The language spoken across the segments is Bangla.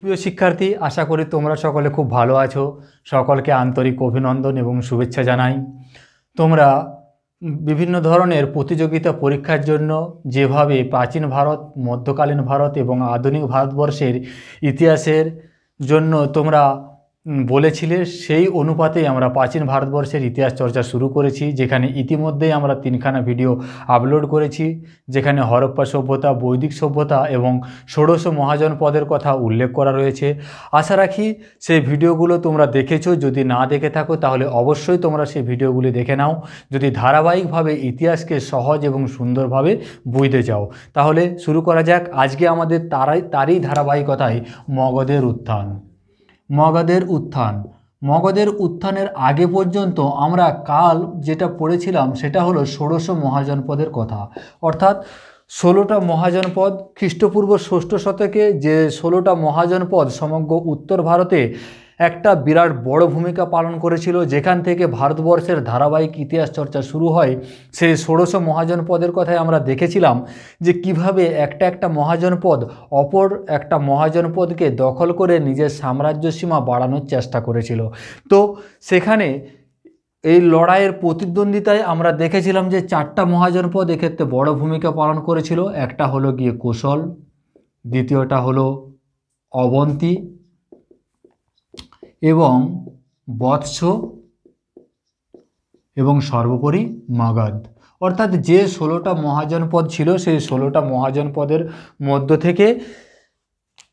প্রিয় শিক্ষার্থী আশা করি তোমরা সকলে খুব ভালো আছো সকলকে আন্তরিক অভিনন্দন এবং শুভেচ্ছা জানাই তোমরা বিভিন্ন ধরনের প্রতিযোগিতা পরীক্ষার জন্য যেভাবে প্রাচীন ভারত মধ্যকালীন ভারত এবং আধুনিক ভারতবর্ষের ইতিহাসের জন্য তোমরা বলেছিলে সেই অনুপাতেই আমরা প্রাচীন ভারতবর্ষের ইতিহাস চর্চা শুরু করেছি যেখানে ইতিমধ্যেই আমরা তিনখানা ভিডিও আপলোড করেছি যেখানে হরপ্পা সভ্যতা বৈদিক সভ্যতা এবং ষোড়শ মহাজন পদের কথা উল্লেখ করা রয়েছে আশা রাখি সেই ভিডিওগুলো তোমরা দেখেছো যদি না দেখে থাকো তাহলে অবশ্যই তোমরা সেই ভিডিওগুলি দেখে নাও যদি ধারাবাহিকভাবে ইতিহাসকে সহজ এবং সুন্দরভাবে বুঝতে চাও তাহলে শুরু করা যাক আজকে আমাদের তারাই তারই ধারাবাহিকতায় মগধের উত্থান মগাদের উত্থান মগদের উত্থানের আগে পর্যন্ত আমরা কাল যেটা পড়েছিলাম সেটা হলো ষোড়শ মহাজনপদের কথা অর্থাৎ ষোলোটা মহাজনপদ খ্রিস্টপূর্ব ষষ্ঠ শতকে যে ষোলোটা মহাজনপদ সমগ্র উত্তর ভারতে একটা বিরাট বড় ভূমিকা পালন করেছিল যেখান থেকে ভারতবর্ষের ধারাবাহিক ইতিহাস চর্চা শুরু হয় সেই ষোড়শ মহাজনপদের কথায় আমরা দেখেছিলাম যে কিভাবে একটা একটা মহাজনপদ অপর একটা মহাজন পদকে দখল করে নিজের সাম্রাজ্য সীমা বাড়ানোর চেষ্টা করেছিল তো সেখানে এই লড়াইয়ের প্রতিদ্বন্দ্বিতায় আমরা দেখেছিলাম যে চারটা মহাজনপদ এক্ষেত্রে বড় ভূমিকা পালন করেছিল একটা হলো গিয়ে কোশল দ্বিতীয়টা হলো অবন্তী এবং বৎস এবং সর্বোপরি মাগাদ অর্থাৎ যে ষোলোটা মহাজনপদ ছিল সেই ষোলোটা মহাজনপদের মধ্য থেকে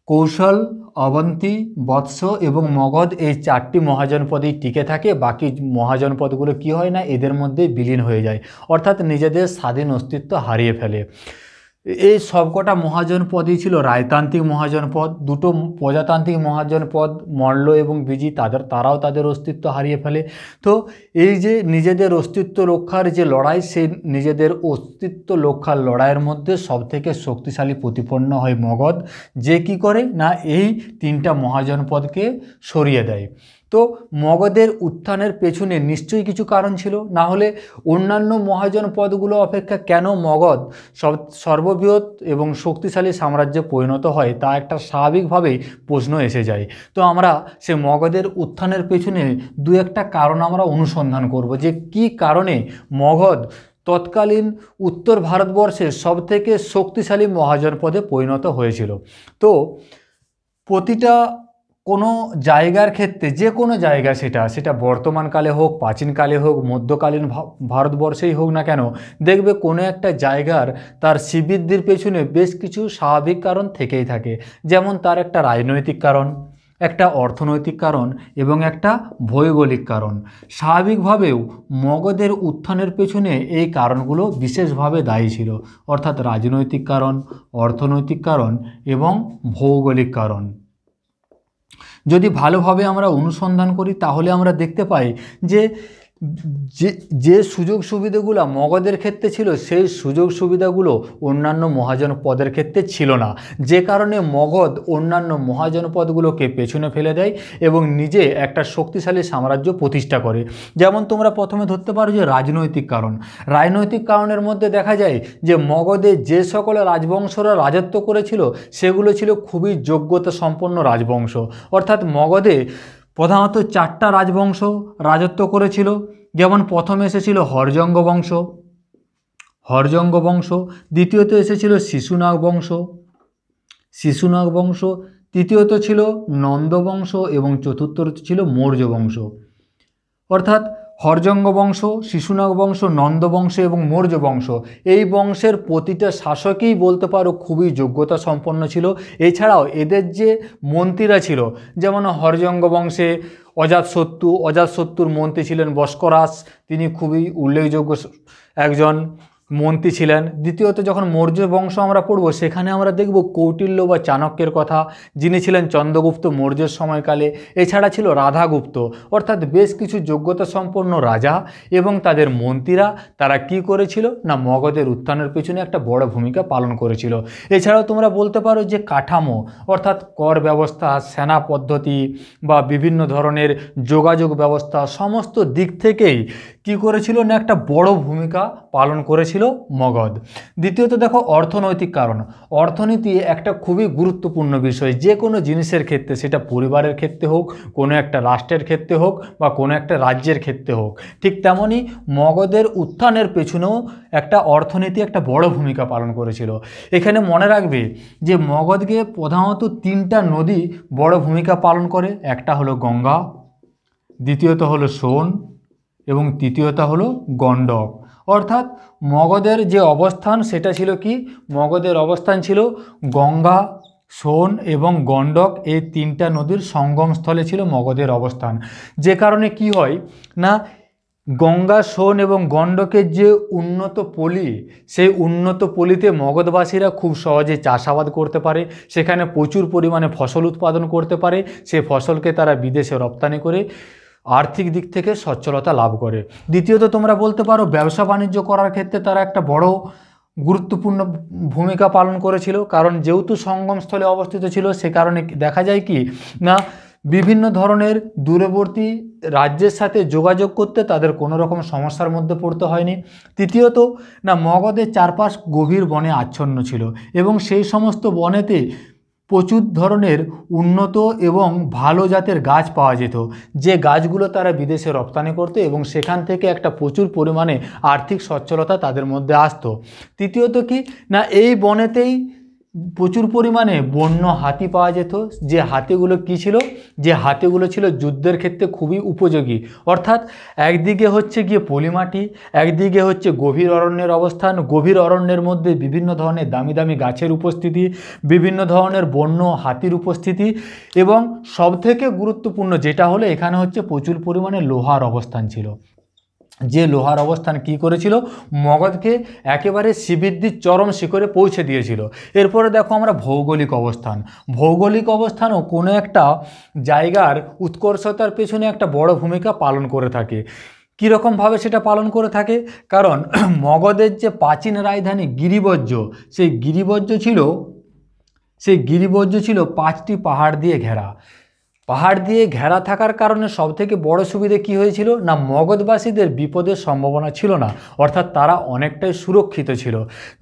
কৌশল অবন্তী বৎস এবং মগধ এই চারটি মহাজনপদেই টিকে থাকে বাকি মহাজনপদগুলো কি হয় না এদের মধ্যে বিলীন হয়ে যায় অর্থাৎ নিজেদের স্বাধীন অস্তিত্ব হারিয়ে ফেলে এই সবকটা মহাজন পদই ছিল রায়তান্ত্রিক মহাজন পদ দুটো প্রজাতান্ত্রিক মহাজন পদ মল্ল এবং বিজি তাদের তারাও তাদের অস্তিত্ব হারিয়ে ফেলে তো এই যে নিজেদের অস্তিত্ব রক্ষার যে লড়াই সে নিজেদের অস্তিত্ব রক্ষার লড়াইয়ের মধ্যে সবথেকে শক্তিশালী প্রতিপন্ন হয় মগধ যে কি করে না এই তিনটা মহাজনপদকে সরিয়ে দেয় তো মগধের উত্থানের পেছনে নিশ্চয়ই কিছু কারণ ছিল না হলে অন্যান্য মহাজন পদগুলো অপেক্ষা কেন মগধ সর্ববৃহৎ এবং শক্তিশালী সাম্রাজ্যে পরিণত হয় তা একটা স্বাভাবিকভাবেই প্রশ্ন এসে যায় তো আমরা সে মগধের উত্থানের পেছনে দু একটা কারণ আমরা অনুসন্ধান করব যে কি কারণে মগধ তৎকালীন উত্তর ভারতবর্ষের সবথেকে শক্তিশালী মহাজন পদে পরিণত হয়েছিল তো প্রতিটা কোনো জায়গার ক্ষেত্রে যে কোনো জায়গা সেটা সেটা বর্তমানকালে হোক প্রাচীনকালে হোক মধ্যকালীন ভারতবর্ষেই হোক না কেন দেখবে কোনো একটা জায়গার তার শিবৃদ্ধির পেছনে বেশ কিছু স্বাভাবিক কারণ থেকেই থাকে যেমন তার একটা রাজনৈতিক কারণ একটা অর্থনৈতিক কারণ এবং একটা ভৌগোলিক কারণ স্বাভাবিকভাবেও মগধের উত্থানের পেছনে এই কারণগুলো বিশেষভাবে দায়ী ছিল অর্থাৎ রাজনৈতিক কারণ অর্থনৈতিক কারণ এবং ভৌগোলিক কারণ যদি ভালোভাবে আমরা অনুসন্ধান করি তাহলে আমরা দেখতে পাই যে যে যে সুযোগ সুবিধাগুলো মগদের ক্ষেত্রে ছিল সেই সুযোগ সুবিধাগুলো অন্যান্য মহাজন পদের ক্ষেত্রে ছিল না যে কারণে মগধ অন্যান্য মহাজন পদগুলোকে পেছনে ফেলে দেয় এবং নিজে একটা শক্তিশালী সাম্রাজ্য প্রতিষ্ঠা করে যেমন তোমরা প্রথমে ধরতে পারো যে রাজনৈতিক কারণ রাজনৈতিক কারণের মধ্যে দেখা যায় যে মগধে যে সকল রাজবংশরা রাজত্ব করেছিল সেগুলো ছিল খুবই যোগ্যতা সম্পন্ন রাজবংশ অর্থাৎ মগধে প্রধানত চারটা রাজবংশ রাজত্ব করেছিল যেমন প্রথমে এসেছিল হরজঙ্গ বংশ হরজঙ্গ বংশ দ্বিতীয়ত এসেছিল শিশুনাগ বংশ শিশুনাগ বংশ তৃতীয়ত ছিল নন্দবংশ এবং চতুর্থ ছিল মৌর্য বংশ অর্থাৎ হরজঙ্গ বংশ শিশুনাগ বংশ নন্দ বংশ এবং মৌর্য বংশ এই বংশের প্রতিটা শাসকই বলতে পারো খুবই যোগ্যতা সম্পন্ন ছিল এছাড়াও এদের যে মন্ত্রীরা ছিল যেমন হরজঙ্গ বংশে অজাতশত্রু অজাতশত্রুর মন্ত্রী ছিলেন বস্করাস তিনি খুবই উল্লেখযোগ্য একজন মন্ত্রী ছিলেন দ্বিতীয়ত যখন মৌর্য বংশ আমরা পড়ব সেখানে আমরা দেখব কৌটিল্য বা চাণক্যের কথা যিনি ছিলেন চন্দ্রগুপ্ত মৌর্যের সময়কালে এছাড়া ছিল রাধাগুপ্ত অর্থাৎ বেশ কিছু যোগ্যতা সম্পন্ন রাজা এবং তাদের মন্ত্রীরা তারা কি করেছিল না মগধের উত্থানের পিছনে একটা বড় ভূমিকা পালন করেছিল এছাড়াও তোমরা বলতে পারো যে কাঠামো অর্থাৎ কর ব্যবস্থা সেনা পদ্ধতি বা বিভিন্ন ধরনের যোগাযোগ ব্যবস্থা সমস্ত দিক থেকেই কি করেছিল না একটা বড় ভূমিকা পালন করেছিল মগধ দ্বিতীয়ত দেখো অর্থনৈতিক কারণ অর্থনীতি একটা খুবই গুরুত্বপূর্ণ বিষয় যে কোনো জিনিসের ক্ষেত্রে সেটা পরিবারের ক্ষেত্রে হোক কোনো একটা রাষ্ট্রের ক্ষেত্রে হোক বা কোনো একটা রাজ্যের ক্ষেত্রে হোক ঠিক তেমনই মগধের উত্থানের পেছনেও একটা অর্থনীতি একটা বড় ভূমিকা পালন করেছিল এখানে মনে রাখবে যে মগধকে প্রধানত তিনটা নদী বড় ভূমিকা পালন করে একটা হলো গঙ্গা দ্বিতীয়ত হলো সোন এবং তৃতীয়তা হলো গণ্ডক অর্থাৎ মগধের যে অবস্থান সেটা ছিল কি মগধের অবস্থান ছিল গঙ্গা সোন এবং গণ্ডক এই তিনটা নদীর সঙ্গমস্থলে ছিল মগধের অবস্থান যে কারণে কি হয় না গঙ্গা সোন এবং গণ্ডকের যে উন্নত পলি সেই উন্নত পলিতে মগধবাসীরা খুব সহজে চাষাবাদ করতে পারে সেখানে প্রচুর পরিমাণে ফসল উৎপাদন করতে পারে সে ফসলকে তারা বিদেশে রপ্তানি করে আর্থিক দিক থেকে সচ্ছলতা লাভ করে দ্বিতীয়ত তোমরা বলতে পারো ব্যবসা বাণিজ্য করার ক্ষেত্রে তারা একটা বড় গুরুত্বপূর্ণ ভূমিকা পালন করেছিল কারণ যেহেতু সঙ্গমস্থলে অবস্থিত ছিল সে কারণে দেখা যায় কি না বিভিন্ন ধরনের দূরবর্তী রাজ্যের সাথে যোগাযোগ করতে তাদের কোনো রকম সমস্যার মধ্যে পড়তে হয়নি তৃতীয়ত না মগধের চারপাশ গভীর বনে আচ্ছন্ন ছিল এবং সেই সমস্ত বনেতে প্রচুর ধরনের উন্নত এবং ভালো জাতের গাছ পাওয়া যেত যে গাছগুলো তারা বিদেশে রপ্তানি করতো এবং সেখান থেকে একটা প্রচুর পরিমাণে আর্থিক সচ্ছলতা তাদের মধ্যে আসতো তৃতীয়ত কি না এই বনেতেই প্রচুর পরিমাণে বন্য হাতি পাওয়া যেত যে হাতিগুলো কি ছিল যে হাতিগুলো ছিল যুদ্ধের ক্ষেত্রে খুবই উপযোগী অর্থাৎ একদিকে হচ্ছে গিয়ে পলিমাটি একদিকে হচ্ছে গভীর অরণ্যের অবস্থান গভীর অরণ্যের মধ্যে বিভিন্ন ধরনের দামি দামি গাছের উপস্থিতি বিভিন্ন ধরনের বন্য হাতির উপস্থিতি এবং সবথেকে গুরুত্বপূর্ণ যেটা হলো এখানে হচ্ছে প্রচুর পরিমাণে লোহার অবস্থান ছিল যে লোহার অবস্থান কি করেছিল মগধকে একেবারে শিবৃদ্ধির চরম শিখরে পৌঁছে দিয়েছিল এরপরে দেখো আমরা ভৌগোলিক অবস্থান ভৌগোলিক অবস্থানও কোনো একটা জায়গার উৎকর্ষতার পেছনে একটা বড় ভূমিকা পালন করে থাকে কীরকমভাবে সেটা পালন করে থাকে কারণ মগধের যে প্রাচীন রাজধানী গিরিবজ্জ সেই গিরিবজ্জ ছিল সেই গিরিবজ্জ ছিল পাঁচটি পাহাড় দিয়ে ঘেরা পাহাড় দিয়ে ঘেরা থাকার কারণে সব থেকে বড় সুবিধে কি হয়েছিল না মগধবাসীদের বিপদের সম্ভাবনা ছিল না অর্থাৎ তারা অনেকটাই সুরক্ষিত ছিল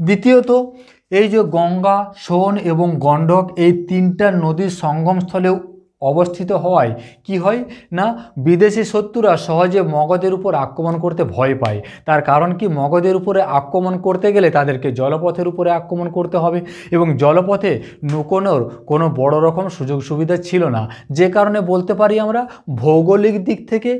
দ্বিতীয়ত এই যে গঙ্গা সোন এবং গণ্ডক এই তিনটা নদীর সঙ্গমস্থলেও অবস্থিত হওয়ায় কি হয় না বিদেশি শত্রুরা সহজে মগধের উপর আক্রমণ করতে ভয় পায় তার কারণ কি মগধের উপরে আক্রমণ করতে গেলে তাদেরকে জলপথের উপরে আক্রমণ করতে হবে এবং জলপথে নুকোনোর কোনো বড় রকম সুযোগ সুবিধা ছিল না যে কারণে বলতে পারি আমরা ভৌগোলিক দিক থেকে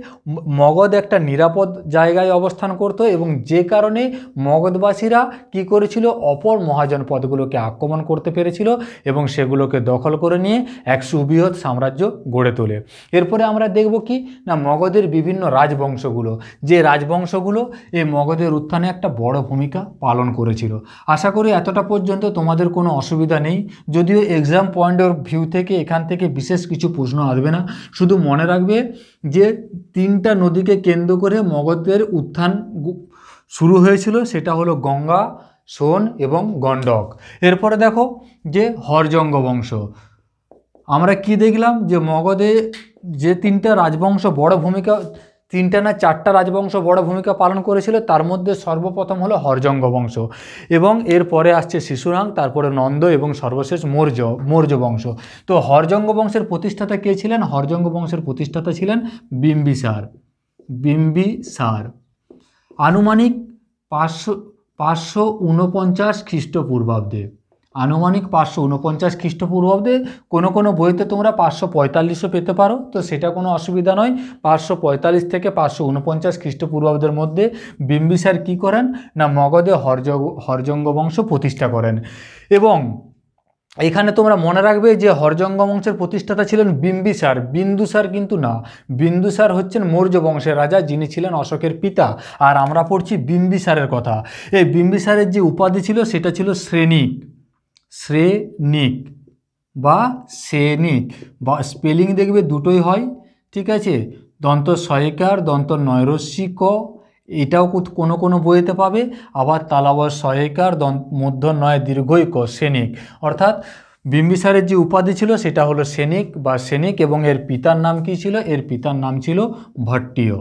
মগধ একটা নিরাপদ জায়গায় অবস্থান করত এবং যে কারণে মগধবাসীরা কি করেছিল অপর মহাজন পদগুলোকে আক্রমণ করতে পেরেছিল এবং সেগুলোকে দখল করে নিয়ে এক সুবৃহৎ সাম্রাজ্য সাম্রাজ্য গড়ে তোলে এরপরে আমরা দেখব কি না মগধের বিভিন্ন রাজবংশগুলো যে রাজবংশগুলো এই মগধের উত্থানে একটা বড় ভূমিকা পালন করেছিল আশা করি এতটা পর্যন্ত তোমাদের কোনো অসুবিধা নেই যদিও এক্সাম পয়েন্ট অফ ভিউ থেকে এখান থেকে বিশেষ কিছু প্রশ্ন আসবে না শুধু মনে রাখবে যে তিনটা নদীকে কেন্দ্র করে মগধের উত্থান শুরু হয়েছিল সেটা হলো গঙ্গা সোন এবং গণ্ডক এরপরে দেখো যে হরজঙ্গ বংশ আমরা কি দেখলাম যে মগধে যে তিনটা রাজবংশ বড় ভূমিকা তিনটা না চারটা রাজবংশ বড় ভূমিকা পালন করেছিল তার মধ্যে সর্বপ্রথম হলো হরজঙ্গ বংশ এবং এরপরে আসছে শিশুরাং তারপরে নন্দ এবং সর্বশেষ মৌর্য মৌর্য বংশ তো হরজঙ্গ বংশের প্রতিষ্ঠাতা কে ছিলেন হরজঙ্গ বংশের প্রতিষ্ঠাতা ছিলেন বিম্বিসার বিম্বিসার আনুমানিক পাঁচশো পাঁচশো ঊনপঞ্চাশ খ্রিস্টপূর্বাব্দে আনুমানিক পাঁচশো উনপঞ্চাশ খ্রিস্টপূর্বাব্দে কোনো কোনো বইতে তোমরা পাঁচশো পঁয়তাল্লিশও পেতে পারো তো সেটা কোনো অসুবিধা নয় পাঁচশো পঁয়তাল্লিশ থেকে পাঁচশো উনপঞ্চাশ খ্রিস্টপূর্বাব্দের মধ্যে বিম্বিসার কি করেন না মগধে হরজ হরজঙ্গ বংশ প্রতিষ্ঠা করেন এবং এখানে তোমরা মনে রাখবে যে হরজঙ্গ বংশের প্রতিষ্ঠাতা ছিলেন বিম্বিসার বিন্দুসার কিন্তু না বিন্দুসার হচ্ছেন মৌর্য বংশের রাজা যিনি ছিলেন অশোকের পিতা আর আমরা পড়ছি বিম্বিসারের কথা এই বিম্বিসারের যে উপাধি ছিল সেটা ছিল শ্রেণী শ্রেণিক বা শ্রেণিক বা স্পেলিং দেখবে দুটোই হয় ঠিক আছে দন্ত সয়কার দন্ত নৈরসিক এটাও কোনো কোনো বইতে পাবে আবার তালাবর সয়কার দন্ত মধ্য নয় দীর্ঘই ক শ্রেণিক অর্থাৎ বিম্বিসারের যে উপাধি ছিল সেটা হলো সেনিক বা সেনিক এবং এর পিতার নাম কি ছিল এর পিতার নাম ছিল ভট্টীয়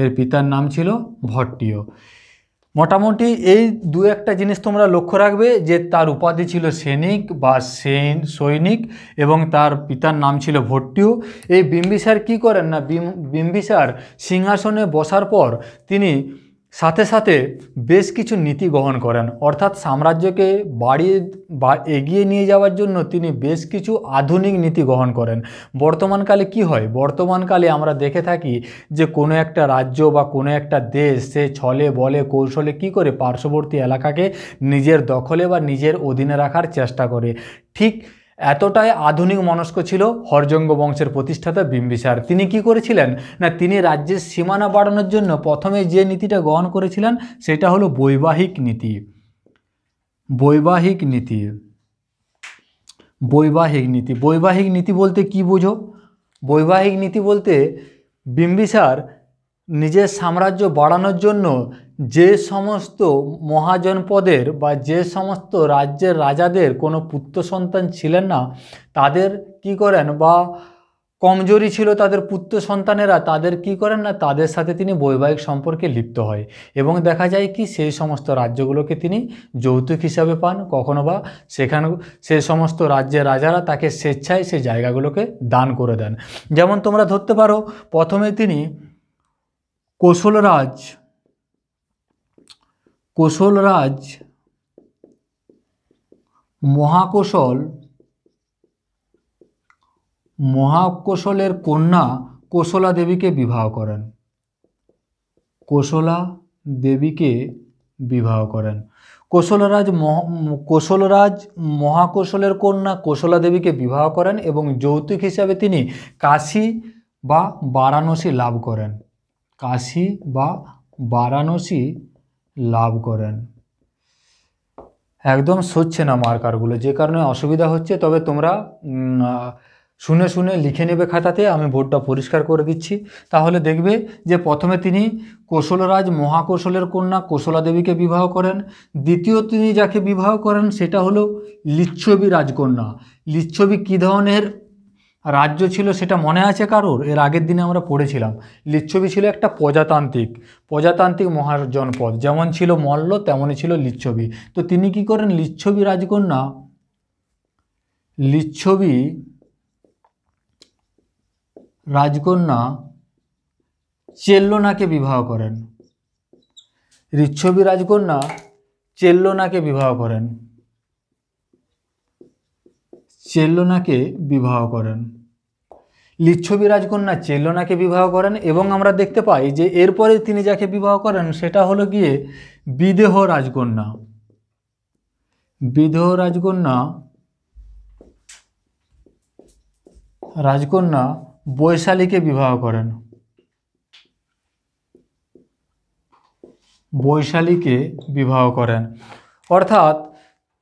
এর পিতার নাম ছিল ভট্টীয় মোটামুটি এই দু একটা জিনিস তোমরা লক্ষ্য রাখবে যে তার উপাধি ছিল সৈনিক বা সেন সৈনিক এবং তার পিতার নাম ছিল ভট্টিও এই বিম্বিসার কি করেন না বিম্বিসার সিংহাসনে বসার পর তিনি সাথে সাথে বেশ কিছু নীতি গ্রহণ করেন অর্থাৎ সাম্রাজ্যকে বাড়িয়ে এগিয়ে নিয়ে যাওয়ার জন্য তিনি বেশ কিছু আধুনিক নীতি গ্রহণ করেন বর্তমানকালে কি হয় বর্তমানকালে আমরা দেখে থাকি যে কোনো একটা রাজ্য বা কোনো একটা দেশ সে ছলে বলে কৌশলে কি করে পার্শ্ববর্তী এলাকাকে নিজের দখলে বা নিজের অধীনে রাখার চেষ্টা করে ঠিক এতটাই আধুনিক মনস্ক ছিল হরজঙ্গ বংশের প্রতিষ্ঠাতা বিম্বিসার তিনি কি করেছিলেন না তিনি রাজ্যের সীমানা বাড়ানোর জন্য প্রথমে যে নীতিটা গ্রহণ করেছিলেন সেটা হলো বৈবাহিক নীতি বৈবাহিক নীতি বৈবাহিক নীতি বৈবাহিক নীতি বলতে কি বোঝো বৈবাহিক নীতি বলতে বিম্বিসার নিজের সাম্রাজ্য বাড়ানোর জন্য যে সমস্ত মহাজনপদের বা যে সমস্ত রাজ্যের রাজাদের কোনো পুত্র সন্তান ছিলেন না তাদের কি করেন বা কমজোরি ছিল তাদের পুত্র সন্তানেরা তাদের কি করেন না তাদের সাথে তিনি বৈবাহিক সম্পর্কে লিপ্ত হয় এবং দেখা যায় কি সেই সমস্ত রাজ্যগুলোকে তিনি যৌতুক হিসাবে পান কখনো বা সেখানে সে সমস্ত রাজ্যের রাজারা তাকে স্বেচ্ছায় সেই জায়গাগুলোকে দান করে দেন যেমন তোমরা ধরতে পারো প্রথমে তিনি কোশলরাজ কোশলরাজ মহাকোশল মহাকোশলের কন্যা কোশলা দেবীকে বিবাহ করেন কোশলা দেবীকে বিবাহ করেন কোশলরাজ কোশলরাজ মহাকোশলের কন্যা কোশলা দেবীকে বিবাহ করেন এবং যৌতুক হিসাবে তিনি কাশী বা বারাণসী লাভ করেন কাশী বা বারাণসী লাভ করেন একদম সচ্ছে না মার্কারগুলো যে কারণে অসুবিধা হচ্ছে তবে তোমরা শুনে শুনে লিখে নেবে খাতাতে আমি বোর্ডটা পরিষ্কার করে দিচ্ছি তাহলে দেখবে যে প্রথমে তিনি কৌশলরাজ মহাকৌশলের কন্যা কৌশলা দেবীকে বিবাহ করেন দ্বিতীয় তিনি যাকে বিবাহ করেন সেটা হলো লিচ্ছবি রাজকন্যা লিচ্ছবি কী ধরনের রাজ্য ছিল সেটা মনে আছে কারোর এর আগের দিনে আমরা পড়েছিলাম লিচ্ছবি ছিল একটা প্রজাতান্ত্রিক প্রজাতান্ত্রিক মহাজনপদ যেমন ছিল মল্ল তেমনই ছিল লিচ্ছবি তো তিনি কি করেন লিচ্ছবি রাজকন্যা লিচ্ছবি রাজকন্যা চেল্লোনাকে বিবাহ করেন লিচ্ছবি রাজকন্যা চেল্লোনাকে বিবাহ করেন চেল্লোনাকে বিবাহ করেন লিচ্ছবি রাজকন্যা চেল্লনাকে বিবাহ করেন এবং আমরা দেখতে পাই যে এরপরে তিনি যাকে বিবাহ করেন সেটা হলো গিয়ে বিদেহ রাজকন্যা বিদেহ রাজকন্যা রাজকন্যা বৈশালীকে বিবাহ করেন বৈশালীকে বিবাহ করেন অর্থাৎ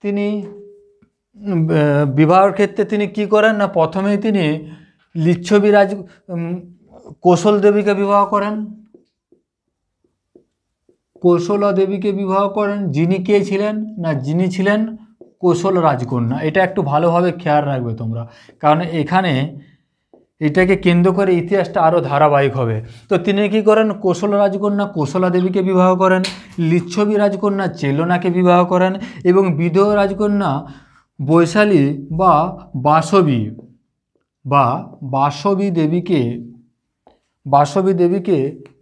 তিনি বিবাহের ক্ষেত্রে তিনি কি করেন না প্রথমেই তিনি লিচ্ছবিরাজ কৌশল দেবীকে বিবাহ করেন কৌশলা দেবীকে বিবাহ করেন যিনি কে ছিলেন না যিনি ছিলেন কৌশল রাজকন্যা এটা একটু ভালোভাবে খেয়াল রাখবে তোমরা কারণ এখানে এটাকে কেন্দ্র করে ইতিহাসটা আরও ধারাবাহিক হবে তো তিনি কি করেন কৌশল রাজকন্যা কৌশলা দেবীকে বিবাহ করেন লিচ্ছবি রাজকন্যা চেলনাকে বিবাহ করেন এবং বিধেয় রাজকন্যা বৈশালী বা বাসবী বা বাসবী দেবীকে বাসবী দেবীকে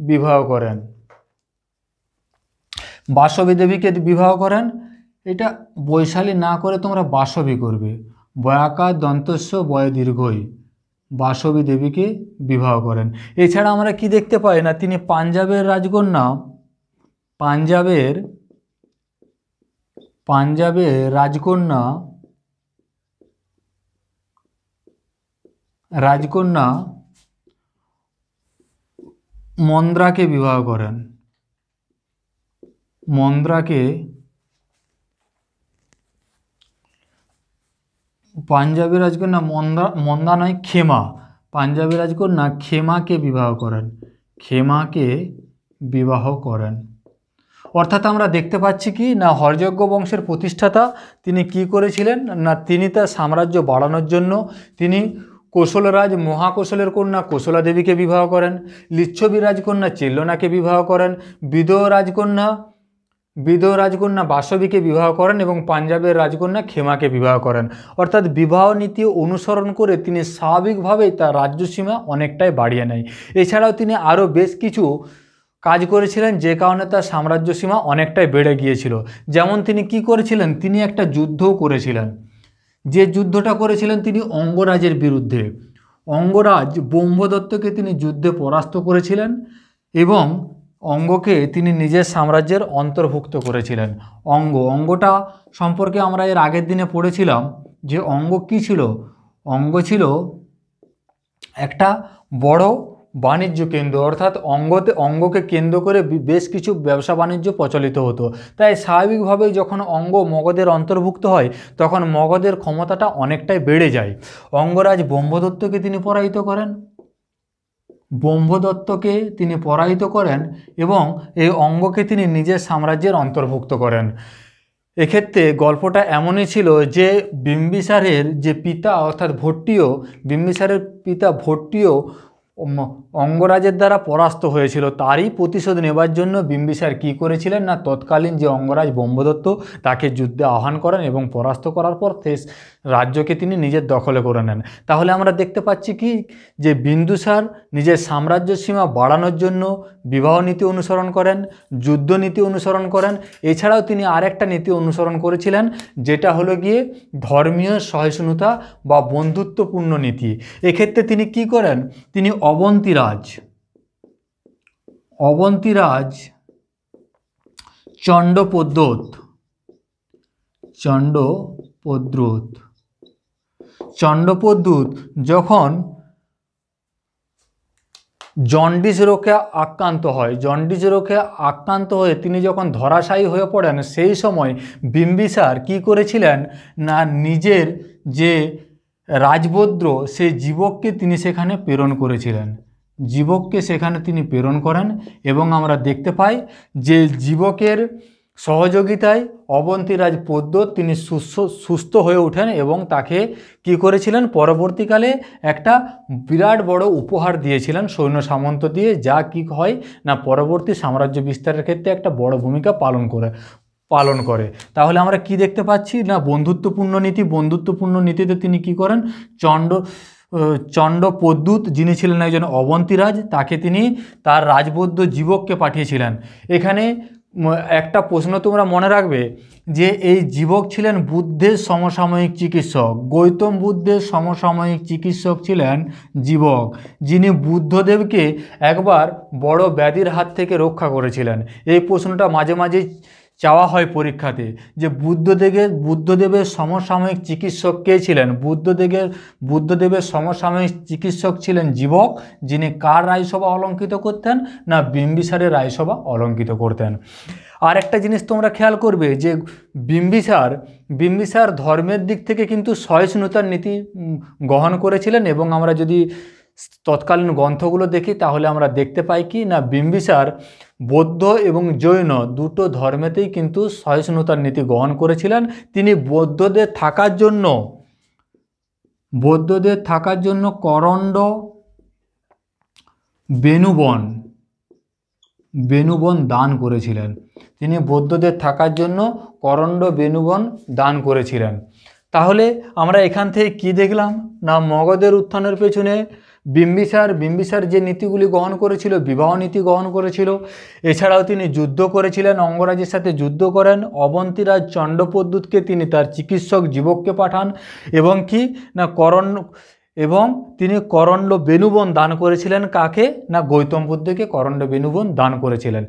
বিবাহ করেন বাসবী দেবীকে বিবাহ করেন এটা বৈশালী না করে তোমরা বাসবী করবে বয়াকার দন্তস্য বয় দীর্ঘই বাসবী দেবীকে বিবাহ করেন এছাড়া আমরা কি দেখতে পাই না তিনি পাঞ্জাবের রাজকন্যা পাঞ্জাবের পাঞ্জাবের রাজকন্যা রাজকন্যা মন্দ্রাকে বিবাহ করেন মন্দ্রাকে পাঞ্জাবি রাজকন্যা মন্দা মন্দা নয় ক্ষেমা পাঞ্জাবি রাজকন্যা ক্ষেমাকে বিবাহ করেন ক্ষেমাকে বিবাহ করেন অর্থাৎ আমরা দেখতে পাচ্ছি কি না হরযজ্ঞ বংশের প্রতিষ্ঠাতা তিনি কি করেছিলেন না তিনি তার সাম্রাজ্য বাড়ানোর জন্য তিনি কোশলরাজ মহাকোশলের কন্যা কোশলা দেবীকে বিবাহ করেন লিচ্ছবী রাজকন্যা চিল্লনাকে বিবাহ করেন বিদয় রাজকন্যা বিদয় রাজকন্যা বাসবীকে বিবাহ করেন এবং পাঞ্জাবের রাজকন্যা খেমাকে বিবাহ করেন অর্থাৎ বিবাহ নীতি অনুসরণ করে তিনি স্বাভাবিকভাবেই তার রাজ্যসীমা অনেকটাই বাড়িয়ে নেয় এছাড়াও তিনি আরও বেশ কিছু কাজ করেছিলেন যে কারণে তার সাম্রাজ্য সীমা অনেকটাই বেড়ে গিয়েছিল যেমন তিনি কি করেছিলেন তিনি একটা যুদ্ধও করেছিলেন যে যুদ্ধটা করেছিলেন তিনি অঙ্গরাজের বিরুদ্ধে অঙ্গরাজ ব্রহ্মদত্তকে তিনি যুদ্ধে পরাস্ত করেছিলেন এবং অঙ্গকে তিনি নিজের সাম্রাজ্যের অন্তর্ভুক্ত করেছিলেন অঙ্গ অঙ্গটা সম্পর্কে আমরা এর আগের দিনে পড়েছিলাম যে অঙ্গ কি ছিল অঙ্গ ছিল একটা বড় বাণিজ্য কেন্দ্র অর্থাৎ অঙ্গতে অঙ্গকে কেন্দ্র করে বেশ কিছু ব্যবসা বাণিজ্য প্রচলিত হতো তাই স্বাভাবিকভাবেই যখন অঙ্গ মগধের অন্তর্ভুক্ত হয় তখন মগধের ক্ষমতাটা অনেকটাই বেড়ে যায় অঙ্গরাজ ব্রহ্মদত্তকে তিনি পরাজিত করেন ব্রহ্মদত্তকে তিনি পরাজিত করেন এবং এই অঙ্গকে তিনি নিজের সাম্রাজ্যের অন্তর্ভুক্ত করেন এক্ষেত্রে গল্পটা এমনই ছিল যে বিম্বিসারের যে পিতা অর্থাৎ ভট্টিও বিম্বিসারের পিতা ভট্টিও অঙ্গরাজের দ্বারা পরাস্ত হয়েছিল তারই প্রতিশোধ নেবার জন্য বিম্বিসার কি করেছিলেন না তৎকালীন যে অঙ্গরাজ ব্রহ্মদত্ত তাকে যুদ্ধে আহ্বান করেন এবং পরাস্ত করার পর রাজ্যকে তিনি নিজের দখলে করে নেন তাহলে আমরা দেখতে পাচ্ছি কি যে বিন্দুসার নিজের সাম্রাজ্য সীমা বাড়ানোর জন্য বিবাহ নীতি অনুসরণ করেন যুদ্ধ নীতি অনুসরণ করেন এছাড়াও তিনি আরেকটা নীতি অনুসরণ করেছিলেন যেটা হলো গিয়ে ধর্মীয় সহিষ্ণুতা বা বন্ধুত্বপূর্ণ নীতি এক্ষেত্রে তিনি কি করেন তিনি অবন্তীরা অবন্তীরাজ অবন্তীরাজ চণ্ডপদ্যোত চণ্ডপদ্রুত চণ্ডপদ্যুত যখন জন্ডিস রোগে আক্রান্ত হয় জন্ডিস রোগে আক্রান্ত হয়ে তিনি যখন ধরাশায়ী হয়ে পড়েন সেই সময় বিম্বিসার কি করেছিলেন না নিজের যে রাজভদ্র সেই জীবককে তিনি সেখানে প্রেরণ করেছিলেন জীবককে সেখানে তিনি প্রেরণ করেন এবং আমরা দেখতে পাই যে জীবকের সহযোগিতায় অবন্তীরাজ পদ্য তিনি সুস্থ সুস্থ হয়ে ওঠেন এবং তাকে কি করেছিলেন পরবর্তীকালে একটা বিরাট বড় উপহার দিয়েছিলেন সৈন্য সামন্ত দিয়ে যা কি হয় না পরবর্তী সাম্রাজ্য বিস্তারের ক্ষেত্রে একটা বড় ভূমিকা পালন করে পালন করে তাহলে আমরা কি দেখতে পাচ্ছি না বন্ধুত্বপূর্ণ নীতি বন্ধুত্বপূর্ণ নীতিতে তিনি কি করেন চণ্ড চণ্ড পদ্যুত যিনি ছিলেন একজন অবন্তীরাজ তাকে তিনি তার রাজবৌদ্ধ জীবককে পাঠিয়েছিলেন এখানে একটা প্রশ্ন তোমরা মনে রাখবে যে এই জীবক ছিলেন বুদ্ধের সমসাময়িক চিকিৎসক গৌতম বুদ্ধের সমসাময়িক চিকিৎসক ছিলেন জীবক যিনি বুদ্ধদেবকে একবার বড় ব্যাধির হাত থেকে রক্ষা করেছিলেন এই প্রশ্নটা মাঝে মাঝে চাওয়া হয় পরীক্ষাতে যে বুদ্ধদেবের বুদ্ধদেবের সমসাময়িক চিকিৎসক কে ছিলেন বুদ্ধদেবের বুদ্ধদেবের সমসাময়িক চিকিৎসক ছিলেন জীবক যিনি কার রায়সভা অলঙ্কিত করতেন না বিম্বিসারের রায়সভা অলঙ্কিত করতেন আর একটা জিনিস তোমরা খেয়াল করবে যে বিম্বিসার বিম্বিসার ধর্মের দিক থেকে কিন্তু সহিষ্ণুতার নীতি গ্রহণ করেছিলেন এবং আমরা যদি তৎকালীন গ্রন্থগুলো দেখি তাহলে আমরা দেখতে পাই কি না বিম্বিসার বৌদ্ধ এবং জৈন দুটো ধর্মেতেই কিন্তু সহিষ্ণুতার নীতি গ্রহণ করেছিলেন তিনি বৌদ্ধদের থাকার জন্য বৌদ্ধদের থাকার জন্য করণ্ড বেনুবন বেনুবন দান করেছিলেন তিনি বৌদ্ধদের থাকার জন্য করণ্ড বেনুবন দান করেছিলেন তাহলে আমরা এখান থেকে কি দেখলাম না মগধের উত্থানের পেছনে বিম্বিসার বিম্বিসার যে নীতিগুলি গ্রহণ করেছিল বিবাহ নীতি গ্রহণ করেছিল এছাড়াও তিনি যুদ্ধ করেছিলেন অঙ্গরাজের সাথে যুদ্ধ করেন অবন্তীরাজ চণ্ডপদ্যুৎকে তিনি তার চিকিৎসক জীবককে পাঠান এবং কি না করণ এবং তিনি করণ্ড বেনুবন দান করেছিলেন কাকে না গৌতম বুদ্ধকে করণ্ড বেনুবন দান করেছিলেন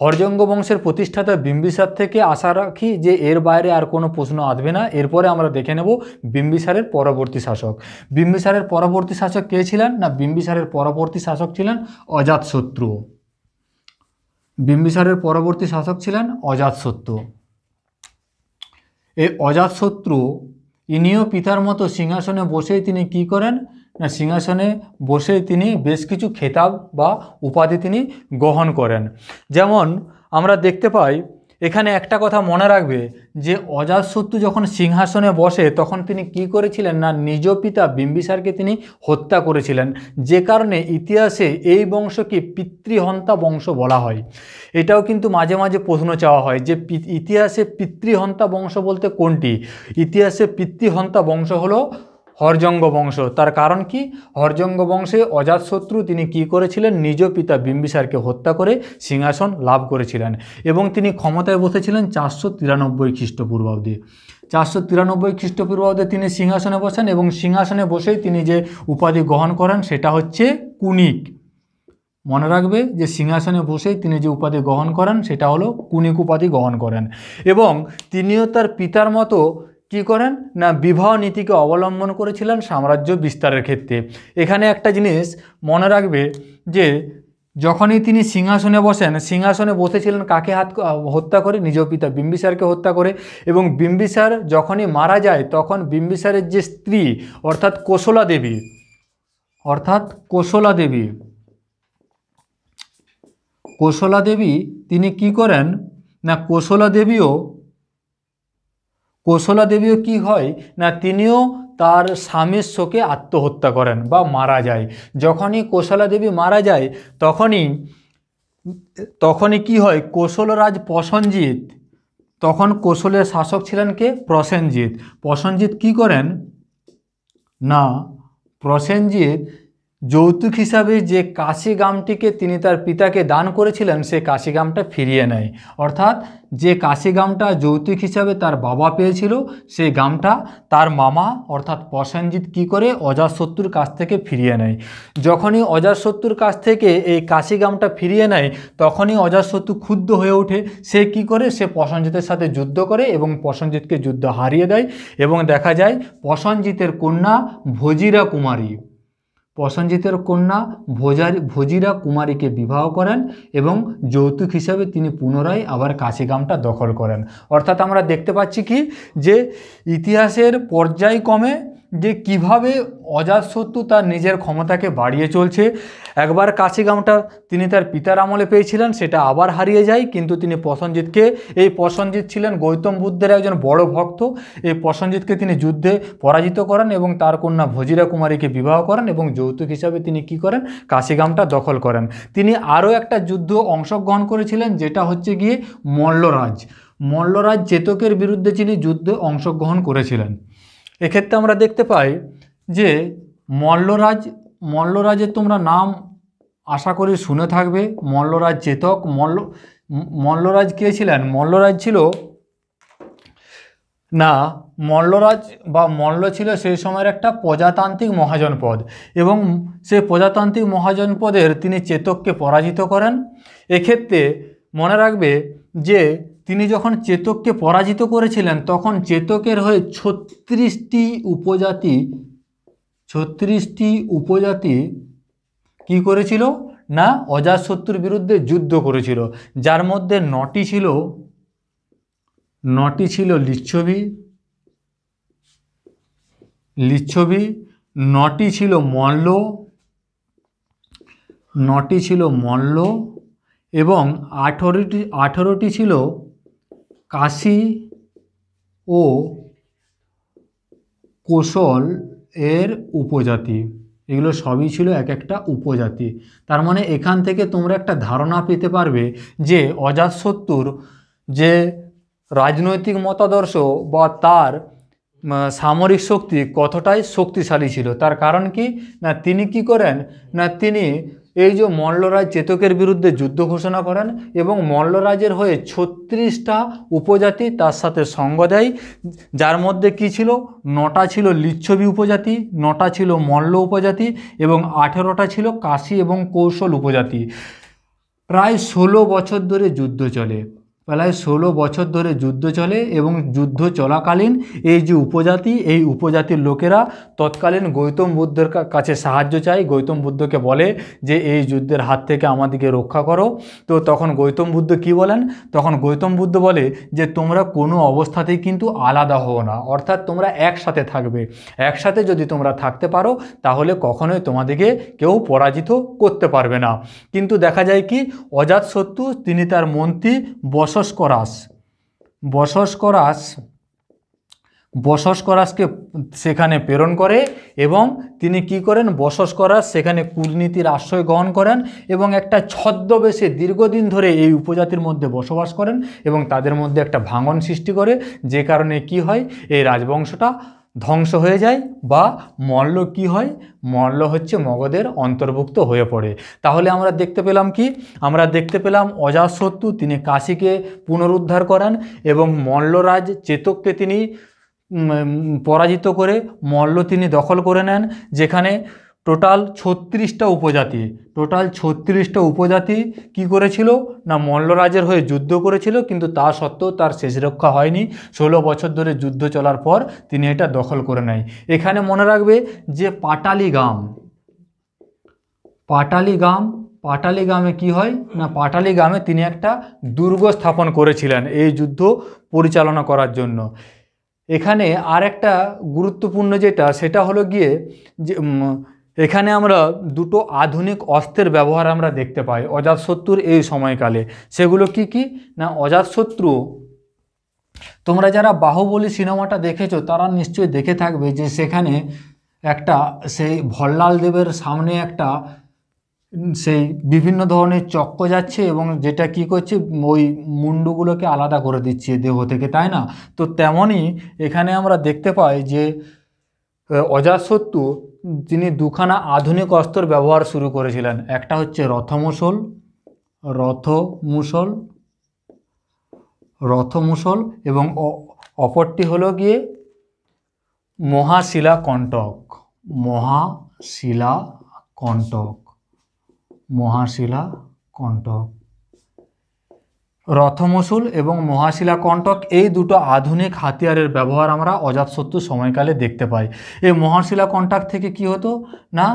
হরজঙ্গ বংশের প্রতিষ্ঠাতা বিম্বিসার থেকে আশা রাখি যে এর বাইরে আর কোনো প্রশ্ন আসবে না এরপরে আমরা দেখে নেব বিম্বিসারের পরবর্তী শাসক বিম্বিসারের পরবর্তী শাসক কে ছিলেন না বিম্বিসারের পরবর্তী শাসক ছিলেন অজাতশত্রু বিম্বিসারের পরবর্তী শাসক ছিলেন অজাতশত্রু এই অজাতশত্রু ইনিও পিতার মতো সিংহাসনে বসেই তিনি কি করেন সিংহাসনে বসে তিনি বেশ কিছু খেতাব বা উপাধি তিনি গ্রহণ করেন যেমন আমরা দেখতে পাই এখানে একটা কথা মনে রাখবে যে অজাতশত্রু যখন সিংহাসনে বসে তখন তিনি কি করেছিলেন না নিজ পিতা বিম্বিসারকে তিনি হত্যা করেছিলেন যে কারণে ইতিহাসে এই বংশকে পিতৃহন্তা বংশ বলা হয় এটাও কিন্তু মাঝে মাঝে প্রশ্ন চাওয়া হয় যে ইতিহাসে পিতৃহন্তা বংশ বলতে কোনটি ইতিহাসে পিতৃহন্তা বংশ হলো হরজঙ্গ বংশ তার কারণ কি হরজঙ্গ বংশে অজাতশত্রু তিনি কি করেছিলেন নিজ পিতা বিম্বিসারকে হত্যা করে সিংহাসন লাভ করেছিলেন এবং তিনি ক্ষমতায় বসেছিলেন চারশো তিরানব্বই খ্রিস্টপূর্বাব্দে চারশো তিরানব্বই খ্রিস্টপূর্বাব্দে তিনি সিংহাসনে বসেন এবং সিংহাসনে বসেই তিনি যে উপাধি গ্রহণ করেন সেটা হচ্ছে কুনিক মনে রাখবে যে সিংহাসনে বসেই তিনি যে উপাধি গ্রহণ করেন সেটা হলো কুনিক উপাধি গ্রহণ করেন এবং তিনিও তার পিতার মতো কি করেন না বিবাহ নীতিকে অবলম্বন করেছিলেন সাম্রাজ্য বিস্তারের ক্ষেত্রে এখানে একটা জিনিস মনে রাখবে যে যখনই তিনি সিংহাসনে বসেন সিংহাসনে বসেছিলেন কাকে হাত হত্যা করে নিজ পিতা বিম্বিসারকে হত্যা করে এবং বিম্বিসার যখনই মারা যায় তখন বিম্বিসারের যে স্ত্রী অর্থাৎ কোশলা দেবী অর্থাৎ কোশলা দেবী কোশলা দেবী তিনি কি করেন না কোশলা দেবীও কোশলা দেবীও কি হয় না তিনিও তার স্বামীর শোকে আত্মহত্যা করেন বা মারা যায় যখনই কোশলা দেবী মারা যায় তখনই তখনই কি হয় কোশলরাজ প্রসঞ্জিৎ তখন কোশলের শাসক ছিলেন কে প্রসেনজিৎ প্রসেনজিৎ কি করেন না প্রসেনজিৎ যৌতুক হিসাবে যে কাশিগামটিকে তিনি তার পিতাকে দান করেছিলেন সে কাশিগামটা ফিরিয়ে নেয় অর্থাৎ যে কাশিগামটা যৌতুক হিসাবে তার বাবা পেয়েছিল সেই গামটা তার মামা অর্থাৎ প্রসেনজিৎ কি করে অজাশত্রুর কাছ থেকে ফিরিয়ে নেয় যখনই অজাশত্রুর কাছ থেকে এই কাশিগামটা ফিরিয়ে নেয় তখনই অজাশত্রু ক্ষুব্ধ হয়ে ওঠে সে কি করে সে প্রসেনজিতের সাথে যুদ্ধ করে এবং প্রসেনজিৎকে যুদ্ধ হারিয়ে দেয় এবং দেখা যায় প্রসেনজিতের কন্যা ভজিরা কুমারী প্রসঞ্জিতের কন্যা ভোজারি ভোজিরা কুমারীকে বিবাহ করেন এবং যৌতুক হিসাবে তিনি পুনরায় আবার কাশিগামটা দখল করেন অর্থাৎ আমরা দেখতে পাচ্ছি কি যে ইতিহাসের পর্যায়ক্রমে যে কিভাবে অজাত শত্রু তার নিজের ক্ষমতাকে বাড়িয়ে চলছে একবার কাশিগামটা তিনি তার পিতার আমলে পেয়েছিলেন সেটা আবার হারিয়ে যায় কিন্তু তিনি প্রসঞ্জিৎকে এই প্রসঞ্জিৎ ছিলেন গৌতম বুদ্ধের একজন বড় ভক্ত এই প্রসঞ্জিৎকে তিনি যুদ্ধে পরাজিত করেন এবং তার কন্যা ভজিরা কুমারীকে বিবাহ করেন এবং যৌতুক হিসাবে তিনি কি করেন কাশিগামটা দখল করেন তিনি আরও একটা যুদ্ধ অংশগ্রহণ করেছিলেন যেটা হচ্ছে গিয়ে মল্লরাজ মল্লরাজ চেতকের বিরুদ্ধে তিনি যুদ্ধে অংশগ্রহণ করেছিলেন এক্ষেত্রে আমরা দেখতে পাই যে মল্লরাজ মল্লরাজের তোমরা নাম আশা করি শুনে থাকবে মল্লরাজ চেতক মল্ল মল্লরাজ কে ছিলেন মল্লরাজ ছিল না মল্লরাজ বা মল্ল ছিল সেই সময়ের একটা প্রজাতান্ত্রিক মহাজন পদ এবং সে প্রজাতান্ত্রিক মহাজন পদের তিনি চেতককে পরাজিত করেন এক্ষেত্রে মনে রাখবে যে তিনি যখন চেতককে পরাজিত করেছিলেন তখন চেতকের হয়ে ছত্রিশটি উপজাতি ছত্রিশটি উপজাতি কি করেছিল না অজাতশত্রুর বিরুদ্ধে যুদ্ধ করেছিল যার মধ্যে নটি ছিল নটি ছিল লিচ্ছবি লিচ্ছবি নটি ছিল মল্ল নটি ছিল মল্ল এবং আঠেরোটি আঠেরোটি ছিল কাশি ও কোশল এর উপজাতি এগুলো সবই ছিল এক একটা উপজাতি তার মানে এখান থেকে তোমরা একটা ধারণা পেতে পারবে যে অজাতশত্রুর যে রাজনৈতিক মতাদর্শ বা তার সামরিক শক্তি কতটাই শক্তিশালী ছিল তার কারণ কি না তিনি কি করেন না তিনি এই যে মল্লরাজ চেতকের বিরুদ্ধে যুদ্ধ ঘোষণা করেন এবং মল্লরাজের হয়ে ছত্রিশটা উপজাতি তার সাথে সঙ্গ দেয় যার মধ্যে কি ছিল নটা ছিল লিচ্ছবি উপজাতি নটা ছিল মল্ল উপজাতি এবং আঠেরোটা ছিল কাশি এবং কৌশল উপজাতি প্রায় ষোলো বছর ধরে যুদ্ধ চলে প্রায় ষোলো বছর ধরে যুদ্ধ চলে এবং যুদ্ধ চলাকালীন এই যে উপজাতি এই উপজাতির লোকেরা তৎকালীন গৌতম বুদ্ধের কাছে সাহায্য চায় গৌতম বুদ্ধকে বলে যে এই যুদ্ধের হাত থেকে আমাদেরকে রক্ষা করো তো তখন গৌতম বুদ্ধ কি বলেন তখন গৌতম বুদ্ধ বলে যে তোমরা কোনো অবস্থাতেই কিন্তু আলাদা হও না অর্থাৎ তোমরা একসাথে থাকবে একসাথে যদি তোমরা থাকতে পারো তাহলে কখনোই তোমাদেরকে কেউ পরাজিত করতে পারবে না কিন্তু দেখা যায় কি অজাতশত্রু তিনি তার মন্ত্রী বস বসস্করাস বসস্করাস বসস্করাসকে সেখানে প্রেরণ করে এবং তিনি কি করেন বসস্করাস সেখানে কূটনীতির আশ্রয় গ্রহণ করেন এবং একটা ছদ্মবেশে দীর্ঘদিন ধরে এই উপজাতির মধ্যে বসবাস করেন এবং তাদের মধ্যে একটা ভাঙন সৃষ্টি করে যে কারণে কি হয় এই রাজবংশটা ধ্বংস হয়ে যায় বা মল্ল কি হয় মল্ল হচ্ছে মগধের অন্তর্ভুক্ত হয়ে পড়ে তাহলে আমরা দেখতে পেলাম কি আমরা দেখতে পেলাম অজাশত্রু তিনি কাশীকে পুনরুদ্ধার করান এবং মল্লরাজ চেতককে তিনি পরাজিত করে মল্ল তিনি দখল করে নেন যেখানে টোটাল ছত্রিশটা উপজাতি টোটাল ছত্রিশটা উপজাতি কি করেছিল না মল্লরাজের হয়ে যুদ্ধ করেছিল কিন্তু তা সত্ত্বেও তার শেষ রক্ষা হয়নি ষোলো বছর ধরে যুদ্ধ চলার পর তিনি এটা দখল করে নেয় এখানে মনে রাখবে যে পাটালিগাম পাটালিগাম গ্রামে কি হয় না পাটালি গ্রামে তিনি একটা দুর্গ স্থাপন করেছিলেন এই যুদ্ধ পরিচালনা করার জন্য এখানে আর একটা গুরুত্বপূর্ণ যেটা সেটা হলো গিয়ে যে এখানে আমরা দুটো আধুনিক অস্ত্রের ব্যবহার আমরা দেখতে পাই অজাতশত্রুর এই সময়কালে সেগুলো কি কি না অজাতশত্রু তোমরা যারা বাহুবলী সিনেমাটা দেখেছো তারা নিশ্চয়ই দেখে থাকবে যে সেখানে একটা সেই ভল্লাল দেবের সামনে একটা সেই বিভিন্ন ধরনের চক্র যাচ্ছে এবং যেটা কি করছে ওই মুন্ডুগুলোকে আলাদা করে দিচ্ছে দেহ থেকে তাই না তো তেমনই এখানে আমরা দেখতে পাই যে অজাতশত্রু তিনি দুখানা আধুনিক অস্ত্র ব্যবহার শুরু করেছিলেন একটা হচ্ছে রথমুসল রথমুসল রথমুসল এবং অপরটি হলো গিয়ে মহাশিলা কণ্টক মহাশিলা কণ্টক মহাশিলা কণ্টক রথমসুল এবং মহাশিলা কণ্টক এই দুটো আধুনিক হাতিয়ারের ব্যবহার আমরা অজাতশত্রু সময়কালে দেখতে পাই এই মহাশিলা কণ্টক থেকে কি হতো না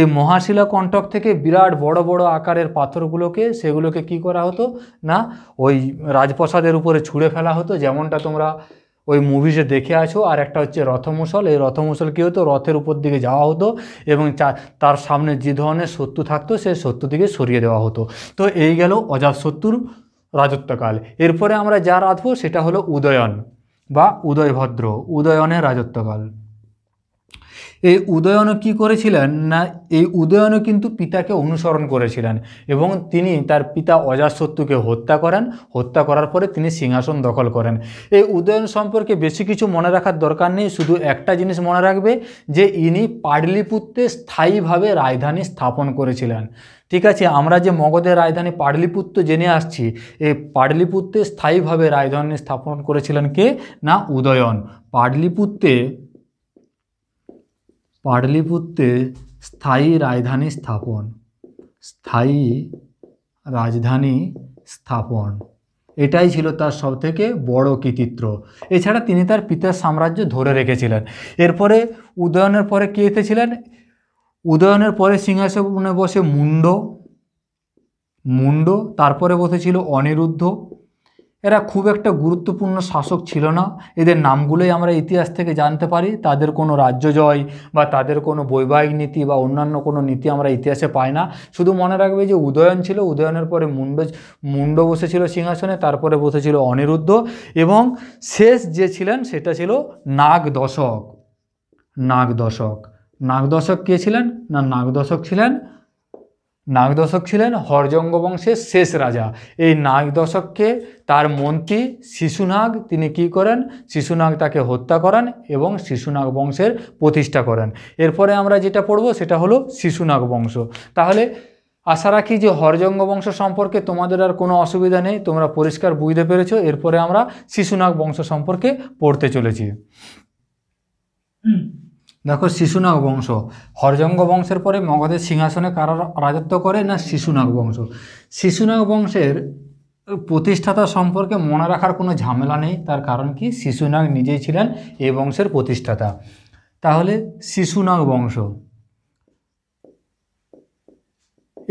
এই মহাশিলা কণ্টক থেকে বিরাট বড় বড় আকারের পাথরগুলোকে সেগুলোকে কি করা হতো না ওই রাজপ্রসাদের উপরে ছুঁড়ে ফেলা হতো যেমনটা তোমরা ওই মুভিসে দেখে আছো আর একটা হচ্ছে রথমুসল এই রথমুসল কী হতো রথের উপর দিকে যাওয়া হতো এবং তার সামনে যে ধরনের শত্রু থাকতো সেই শত্রু দিকে সরিয়ে দেওয়া হতো তো এই গেল অজাত রাজত্বকাল এরপরে আমরা যা রাঁধব সেটা হলো উদয়ন বা উদয়ভদ্র উদয়নের রাজত্বকাল এই উদয়নও কি করেছিলেন না এই উদয়নও কিন্তু পিতাকে অনুসরণ করেছিলেন এবং তিনি তার পিতা অজাতশত্রুকে হত্যা করেন হত্যা করার পরে তিনি সিংহাসন দখল করেন এই উদয়ন সম্পর্কে বেশি কিছু মনে রাখার দরকার নেই শুধু একটা জিনিস মনে রাখবে যে ইনি পাটলিপুত্রে স্থায়ীভাবে রাজধানী স্থাপন করেছিলেন ঠিক আছে আমরা যে মগধের রাজধানী পাটলিপুত্র জেনে আসছি এই পাটলিপুত্রে স্থায়ীভাবে রাজধানী স্থাপন করেছিলেন কে না উদয়ন পাটলিপুত্রে পাটলিপুত্রে স্থায়ী রাজধানী স্থাপন স্থায়ী রাজধানী স্থাপন এটাই ছিল তার সবথেকে বড় কৃতিত্ব এছাড়া তিনি তার পিতার সাম্রাজ্য ধরে রেখেছিলেন এরপরে উদয়নের পরে কে এসেছিলেন উদয়নের পরে সিংহাসনে বসে মুন্ড মুন্ড তারপরে বসেছিল অনিরুদ্ধ এরা খুব একটা গুরুত্বপূর্ণ শাসক ছিল না এদের নামগুলোই আমরা ইতিহাস থেকে জানতে পারি তাদের কোনো রাজ্য জয় বা তাদের কোনো বৈবাহিক নীতি বা অন্যান্য কোনো নীতি আমরা ইতিহাসে পাই না শুধু মনে রাখবে যে উদয়ন ছিল উদয়নের পরে মুন্ড মুন্ড বসেছিল সিংহাসনে তারপরে বসেছিল অনিরুদ্ধ এবং শেষ যে ছিলেন সেটা ছিল নাগদশক নাগদশক নাগদশক কে ছিলেন না নাগদশক ছিলেন নাগদশক ছিলেন হরজঙ্গ বংশের শেষ রাজা এই নাগদশককে তার মন্ত্রী শিশুনাগ তিনি কি করেন শিশুনাগ তাকে হত্যা করেন এবং শিশুনাগ বংশের প্রতিষ্ঠা করেন এরপরে আমরা যেটা পড়ব সেটা হলো শিশুনাগ বংশ তাহলে আশা রাখি যে হরজঙ্গ বংশ সম্পর্কে তোমাদের আর কোনো অসুবিধা নেই তোমরা পরিষ্কার বুঝতে পেরেছ এরপরে আমরা শিশুনাগ বংশ সম্পর্কে পড়তে চলেছি দেখো শিশুনাগ বংশ হরজঙ্গ বংশের পরে মগধের সিংহাসনে কারা রাজত্ব করে না শিশুনাগ বংশ শিশুনাগ বংশের প্রতিষ্ঠাতা সম্পর্কে মনে রাখার কোনো ঝামেলা নেই তার কারণ কি শিশুনাগ নিজেই ছিলেন এই বংশের প্রতিষ্ঠাতা তাহলে শিশুনাগ বংশ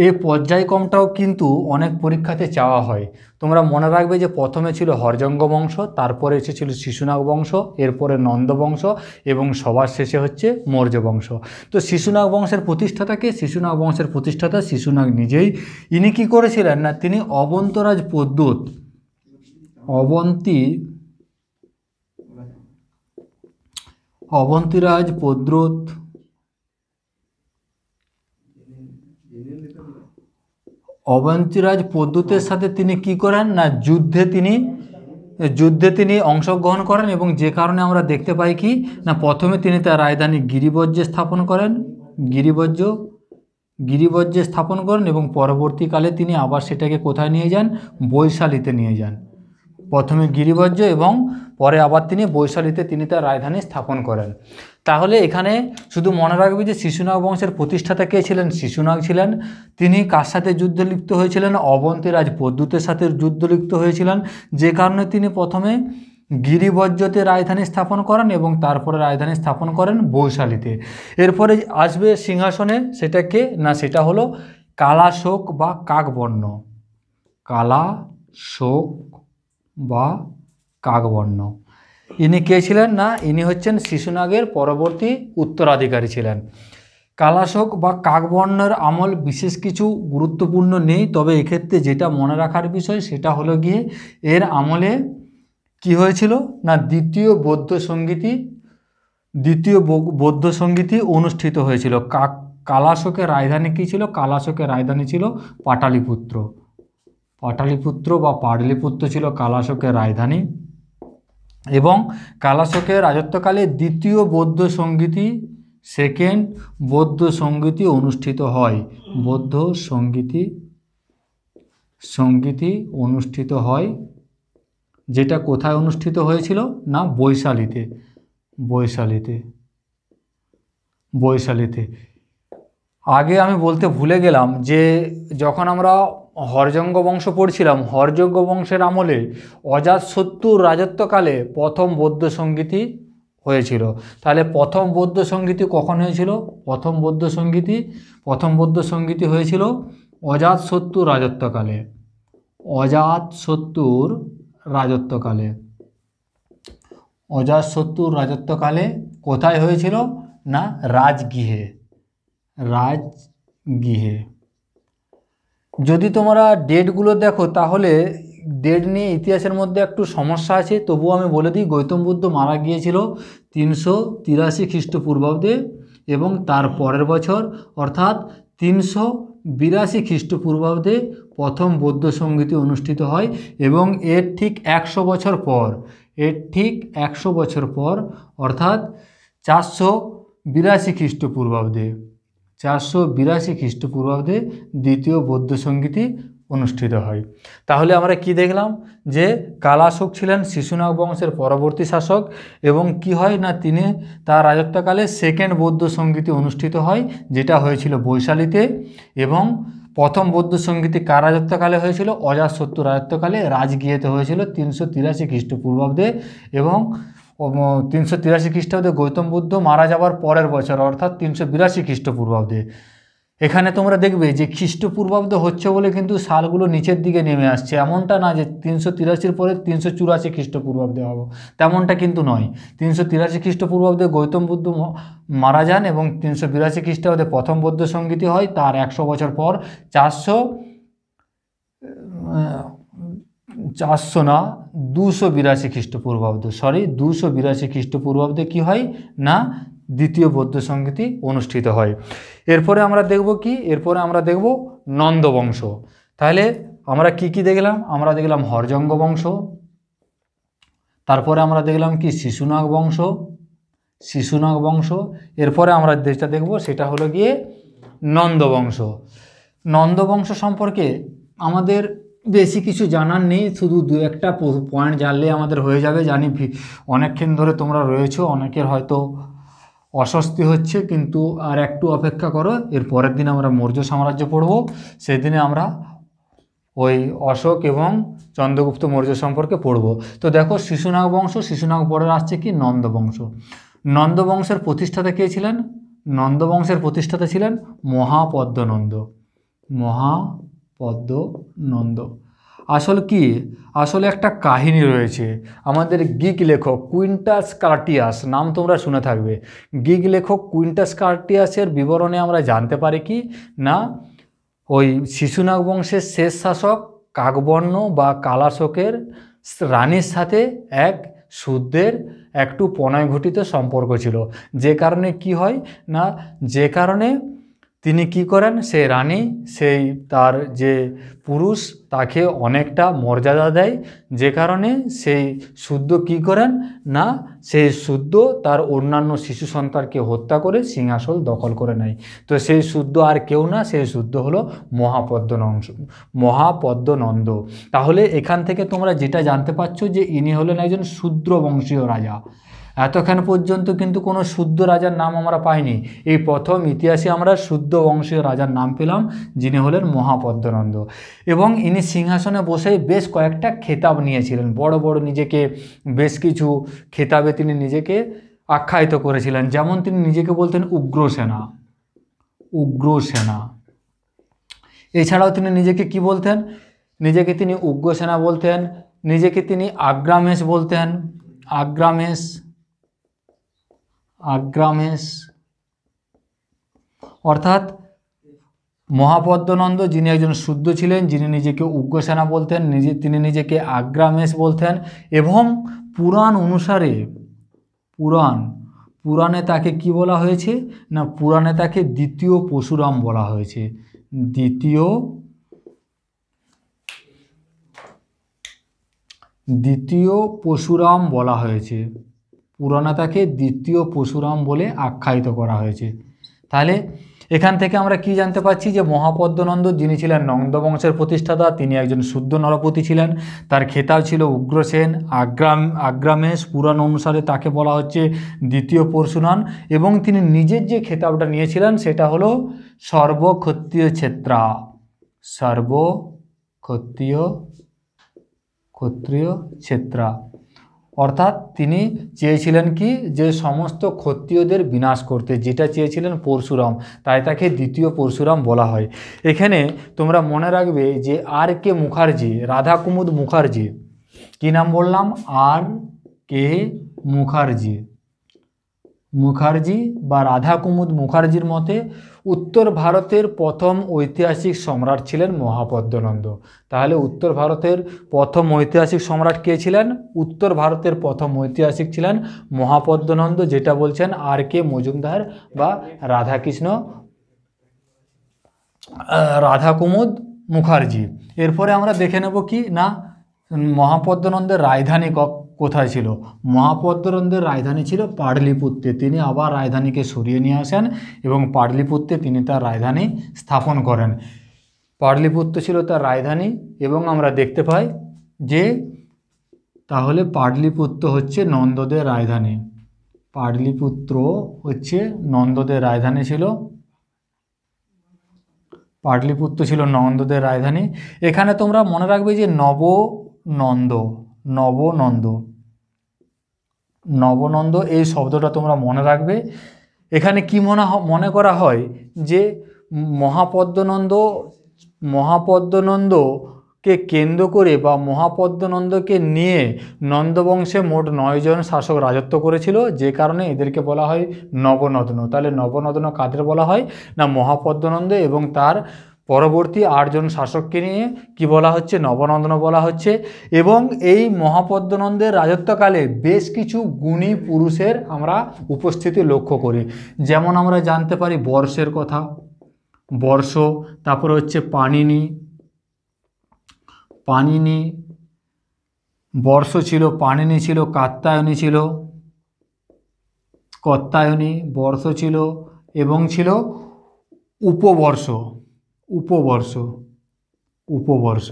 এই পর্যায়ক্রমটাও কিন্তু অনেক পরীক্ষাতে চাওয়া হয় তোমরা মনে রাখবে যে প্রথমে ছিল হরজঙ্গ বংশ তারপরে এসেছিল শিশুনাগ বংশ এরপরে নন্দ বংশ এবং সবার শেষে হচ্ছে মৌর্য বংশ তো শিশুনাগ বংশের প্রতিষ্ঠাতাকে শিশুনাগ বংশের প্রতিষ্ঠাতা শিশুনাগ নিজেই ইনি কি করেছিলেন না তিনি অবন্তরাজ পদ্যুত অবন্তী অবন্তীরাজ পদ্রুত অবন্তীরাজ পদ্যুতের সাথে তিনি কি করেন না যুদ্ধে তিনি যুদ্ধে তিনি অংশগ্রহণ করেন এবং যে কারণে আমরা দেখতে পাই কি না প্রথমে তিনি তার রাজধানী গিরিবজ্যে স্থাপন করেন গিরিবজ্জ গিরিবজ্যে স্থাপন করেন এবং পরবর্তীকালে তিনি আবার সেটাকে কোথায় নিয়ে যান বৈশালীতে নিয়ে যান প্রথমে গিরিবজ্জ এবং পরে আবার তিনি বৈশালীতে তিনি তার রাজধানী স্থাপন করেন তাহলে এখানে শুধু মনে রাখবে যে শিশুনাগ বংশের প্রতিষ্ঠাতা কে ছিলেন শিশুনাগ ছিলেন তিনি কার সাথে যুদ্ধে লিপ্ত হয়েছিলেন অবন্তীরাজ পদ্যুতের সাথে যুদ্ধ লিপ্ত হয়েছিলেন যে কারণে তিনি প্রথমে গিরিবজ্যতে রাজধানী স্থাপন করেন এবং তারপরে রাজধানী স্থাপন করেন বৈশালীতে এরপরে আসবে সিংহাসনে সেটা কে না সেটা হলো কালাশোক বা কাকবর্ণ কালা শোক বা কাকবর্ণ ইনি কে ছিলেন না ইনি হচ্ছেন শিশুনাগের পরবর্তী উত্তরাধিকারী ছিলেন কালাশোক বা কাকবর্ণের আমল বিশেষ কিছু গুরুত্বপূর্ণ নেই তবে এক্ষেত্রে যেটা মনে রাখার বিষয় সেটা হলো গিয়ে এর আমলে কি হয়েছিল না দ্বিতীয় বৌদ্ধ সঙ্গীতি দ্বিতীয় বৌদ্ধ সঙ্গীতি অনুষ্ঠিত হয়েছিল কাক কালাশোকের রাজধানী কী ছিল কালাশোকের রাজধানী ছিল পাটালিপুত্র পাটালিপুত্র বা পাটলিপুত্র ছিল কালাশোকের রাজধানী এবং কালাশোকের রাজত্বকালে দ্বিতীয় বৌদ্ধ সঙ্গীতি সেকেন্ড বৌদ্ধ সঙ্গীতি অনুষ্ঠিত হয় বৌদ্ধ সঙ্গীতি সঙ্গীতি অনুষ্ঠিত হয় যেটা কোথায় অনুষ্ঠিত হয়েছিল না বৈশালীতে বৈশালীতে বৈশালীতে আগে আমি বলতে ভুলে গেলাম যে যখন আমরা হরজঙ্গ বংশ পড়ছিলাম হরযজ্ঞ বংশের আমলে অজাতশত্রুর রাজত্বকালে প্রথম বৌদ্ধ সঙ্গীতি হয়েছিল তাহলে প্রথম বৌদ্ধ সঙ্গীতি কখন হয়েছিল প্রথম বৌদ্ধ সঙ্গীতি প্রথম বৌদ্ধ সঙ্গীতি হয়েছিল অজাতশত্রুর রাজত্বকালে অজাতশত্রুর রাজত্বকালে অজাতশত্রুর রাজত্বকালে কোথায় হয়েছিল না রাজগৃহে রাজগৃহে যদি তোমরা ডেটগুলো দেখো তাহলে ডেট নিয়ে ইতিহাসের মধ্যে একটু সমস্যা আছে তবুও আমি বলে দিই গৌতম বুদ্ধ মারা গিয়েছিল তিনশো তিরাশি খ্রিস্টপূর্বাব্দে এবং তার পরের বছর অর্থাৎ তিনশো বিরাশি খ্রিস্টপূর্বাব্দে প্রথম বৌদ্ধ সঙ্গীতি অনুষ্ঠিত হয় এবং এর ঠিক একশো বছর পর এর ঠিক একশো বছর পর অর্থাৎ চারশো বিরাশি খ্রিস্টপূর্বাব্দে চারশো বিরাশি খ্রিস্টপূর্বাব্দে দ্বিতীয় বৌদ্ধ সঙ্গীতই অনুষ্ঠিত হয় তাহলে আমরা কি দেখলাম যে কালাশোক ছিলেন শিশুনাগ বংশের পরবর্তী শাসক এবং কি হয় না তিনি তার রাজত্বকালে সেকেন্ড বৌদ্ধ সঙ্গীতি অনুষ্ঠিত হয় যেটা হয়েছিল বৈশালীতে এবং প্রথম বৌদ্ধ সঙ্গীতি কার রাজত্বকালে হয়েছিল সত্য রাজত্বকালে রাজগিয়েতে হয়েছিল তিনশো তিরাশি খ্রিস্টপূর্বাব্দে এবং তিনশো তিরাশি খ্রিস্টাব্দে গৌতম বুদ্ধ মারা যাওয়ার পরের বছর অর্থাৎ তিনশো বিরাশি খ্রিস্টপূর্বাব্দে এখানে তোমরা দেখবে যে খ্রিস্টপূর্বাব্দ হচ্ছে বলে কিন্তু সালগুলো নিচের দিকে নেমে আসছে এমনটা না যে তিনশো তিরাশির পরে তিনশো চুরাশি খ্রিস্টপূর্বাব্দে হবো তেমনটা কিন্তু নয় তিনশো তিরাশি খ্রিস্টপূর্বাব্দে গৌতম বুদ্ধ মারা যান এবং তিনশো বিরাশি খ্রিস্টাব্দে প্রথম বৌদ্ধ সঙ্গীতি হয় তার একশো বছর পর চারশো চারশো না দুশো বিরাশি খ্রিস্টপূর্বাব্দ সরি দুশো বিরাশি খ্রিস্টপূর্বাব্দে কি হয় না দ্বিতীয় বৌদ্ধ সংগীতি অনুষ্ঠিত হয় এরপরে আমরা দেখব কি এরপরে আমরা দেখব নন্দবংশ তাহলে আমরা কি কি দেখলাম আমরা দেখলাম হরজঙ্গ বংশ তারপরে আমরা দেখলাম কি শিশুনাগ বংশ শিশুনাগ বংশ এরপরে আমরা যেটা দেখব সেটা হলো গিয়ে নন্দবংশ নন্দবংশ সম্পর্কে আমাদের বেশি কিছু জানার নেই শুধু দু একটা পয়েন্ট জানলে আমাদের হয়ে যাবে জানি অনেকক্ষণ ধরে তোমরা রয়েছো অনেকের হয়তো অস্বস্তি হচ্ছে কিন্তু আর একটু অপেক্ষা করো এর পরের দিন আমরা মৌর্য সাম্রাজ্য পড়ব সেদিনে আমরা ওই অশোক এবং চন্দ্রগুপ্ত মৌর্য সম্পর্কে পড়ব তো দেখো শিশুনাগ বংশ শিশুনাগ পরে আসছে কি নন্দ বংশ নন্দ বংশের প্রতিষ্ঠাতা কে ছিলেন নন্দ বংশের প্রতিষ্ঠাতা ছিলেন মহাপদ্মনন্দ মহা পদ্মনন্দ আসল কি আসলে একটা কাহিনী রয়েছে আমাদের গিক লেখক কুইন্টাস কার্টিয়াস নাম তোমরা শুনে থাকবে গিক লেখক কুইন্টাস কার্টিয়াসের বিবরণে আমরা জানতে পারি কি না ওই শিশুনাগ বংশের শেষ শাসক কাকবর্ণ বা কালাশোকের রানীর সাথে এক শুদ্ধের একটু প্রণয় ঘটিত সম্পর্ক ছিল যে কারণে কি হয় না যে কারণে তিনি কি করেন সে রানী সেই তার যে পুরুষ তাকে অনেকটা মর্যাদা দেয় যে কারণে সেই শুদ্ধ কি করেন না সেই শুদ্ধ তার অন্যান্য শিশু সন্তানকে হত্যা করে সিংহাসন দখল করে নেয় তো সেই শুদ্ধ আর কেউ না সেই শুদ্ধ হলো মহাপদ্মনন্দ মহাপদ্মনন্দ তাহলে এখান থেকে তোমরা যেটা জানতে পারছো যে ইনি হলেন একজন শূদ্র বংশীয় রাজা এতক্ষণ পর্যন্ত কিন্তু কোনো শুদ্ধ রাজার নাম আমরা পাইনি এই প্রথম ইতিহাসে আমরা শুদ্ধ বংশীয় রাজার নাম পেলাম যিনি হলেন মহাপদ্মনন্দ এবং ইনি সিংহাসনে বসে বেশ কয়েকটা খেতাব নিয়েছিলেন বড় বড় নিজেকে বেশ কিছু খেতাবে তিনি নিজেকে আখ্যায়িত করেছিলেন যেমন তিনি নিজেকে বলতেন উগ্রসেনা উগ্রসেনা এছাড়াও তিনি নিজেকে কি বলতেন নিজেকে তিনি উগ্রসেনা বলতেন নিজেকে তিনি আগ্রামেশ বলতেন আগ্রামেশ আগ্রামেশ অর্থাৎ মহাপদ্মনন্দ যিনি একজন শুদ্ধ ছিলেন যিনি নিজেকে উগ্রসেনা বলতেন নিজে তিনি নিজেকে আগ্রামেশ বলতেন এবং পুরাণ অনুসারে পুরাণ পুরাণে তাকে কি বলা হয়েছে না পুরাণে তাকে দ্বিতীয় পশুরাম বলা হয়েছে দ্বিতীয় দ্বিতীয় পশুরাম বলা হয়েছে পুরানা তাকে দ্বিতীয় পশুরাম বলে আখ্যায়িত করা হয়েছে তাহলে এখান থেকে আমরা কি জানতে পারছি যে মহাপদ্মনন্দ যিনি ছিলেন নন্দবংশের প্রতিষ্ঠাতা তিনি একজন শুদ্ধ নরপতি ছিলেন তার খেতাব ছিল উগ্রসেন আগ্রাম আগ্রামেশ পুরাণ অনুসারে তাকে বলা হচ্ছে দ্বিতীয় পরশুরাম এবং তিনি নিজের যে খেতাবটা নিয়েছিলেন সেটা হলো সর্বক্ষত্রিয় ছেত্রা সর্বক্ষত্রিয় ক্ষত্রিয় ছেত্রা অর্থাৎ তিনি চেয়েছিলেন কি যে সমস্ত ক্ষত্রিয়দের বিনাশ করতে যেটা চেয়েছিলেন পরশুরাম তাই তাকে দ্বিতীয় পরশুরাম বলা হয় এখানে তোমরা মনে রাখবে যে আর কে মুখার্জি রাধা কুমুদ মুখার্জি কী নাম বললাম আর কে মুখার্জি মুখার্জি বা রাধা কুমুদ মুখার্জির মতে উত্তর ভারতের প্রথম ঐতিহাসিক সম্রাট ছিলেন মহাপদ্মনন্দ তাহলে উত্তর ভারতের প্রথম ঐতিহাসিক সম্রাট কে ছিলেন উত্তর ভারতের প্রথম ঐতিহাসিক ছিলেন মহাপদ্মনন্দ যেটা বলছেন আর কে মজুমদার বা রাধাকৃষ্ণ রাধা কুমুদ মুখার্জি এরপরে আমরা দেখে নেব কি না মহাপদ্মনন্দের রাজধানী কোথায় ছিল মহাপদ্মরন্দের রাজধানী ছিল পাটলিপুত্রে তিনি আবার রাজধানীকে সরিয়ে নিয়ে আসেন এবং পাটলিপুত্রে তিনি তার রাজধানী স্থাপন করেন পাটলিপুত্র ছিল তার রাজধানী এবং আমরা দেখতে পাই যে তাহলে পাডলিপুত্র হচ্ছে নন্দদের রাজধানী পাটলিপুত্র হচ্ছে নন্দদের রাজধানী ছিল পাটলিপুত্র ছিল নন্দদের রাজধানী এখানে তোমরা মনে রাখবে যে নব নন্দ নবনন্দ নবনন্দ এই শব্দটা তোমরা মনে রাখবে এখানে কি মনে মনে করা হয় যে মহাপদ্মনন্দ মহাপদ্মনন্দকে কেন্দ্র করে বা মহাপদ্মনন্দকে নিয়ে নন্দবংশে মোট নয়জন শাসক রাজত্ব করেছিল যে কারণে এদেরকে বলা হয় নবনদন তাহলে নবনদন কাদের বলা হয় না মহাপদ্মনন্দ এবং তার পরবর্তী আটজন শাসককে নিয়ে কি বলা হচ্ছে নবনন্দন বলা হচ্ছে এবং এই মহাপদ্মনন্দের রাজত্বকালে বেশ কিছু গুণী পুরুষের আমরা উপস্থিতি লক্ষ্য করি যেমন আমরা জানতে পারি বর্ষের কথা বর্ষ তারপরে হচ্ছে পানিনি পানিনি বর্ষ ছিল পানিনি ছিল কাত্তায়নী ছিল কত্তায়নী বর্ষ ছিল এবং ছিল উপবর্ষ উপবর্ষ উপবর্ষ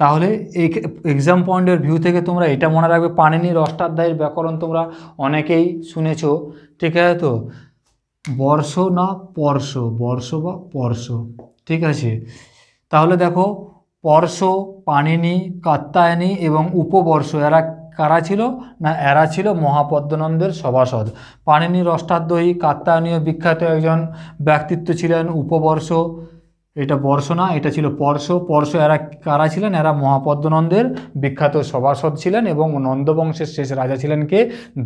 তাহলে এই এক্সাম পয়েন্টের ভিউ থেকে তোমরা এটা মনে রাখবে পানিনির অষ্টাধ্যায়ের ব্যাকরণ তোমরা অনেকেই শুনেছ ঠিক আছে তো বর্ষ না পর্শ বর্ষ বা পর্শ ঠিক আছে তাহলে দেখো পর্শ পানিনি কাত্তায়নি এবং উপবর্ষ এরা কারা ছিল না এরা ছিল মহাপদ্মনন্দের সভাসদ পাণিনির অষ্টাধ্যায়ী কাত্তায়নীয় বিখ্যাত একজন ব্যক্তিত্ব ছিলেন উপবর্ষ এটা বর্ষনা এটা ছিল পর্ষ পর্ষ এরা কারা ছিলেন এরা মহাপদ্মনন্দের বিখ্যাত সভাসদ ছিলেন এবং নন্দবংশের শেষ রাজা ছিলেন কে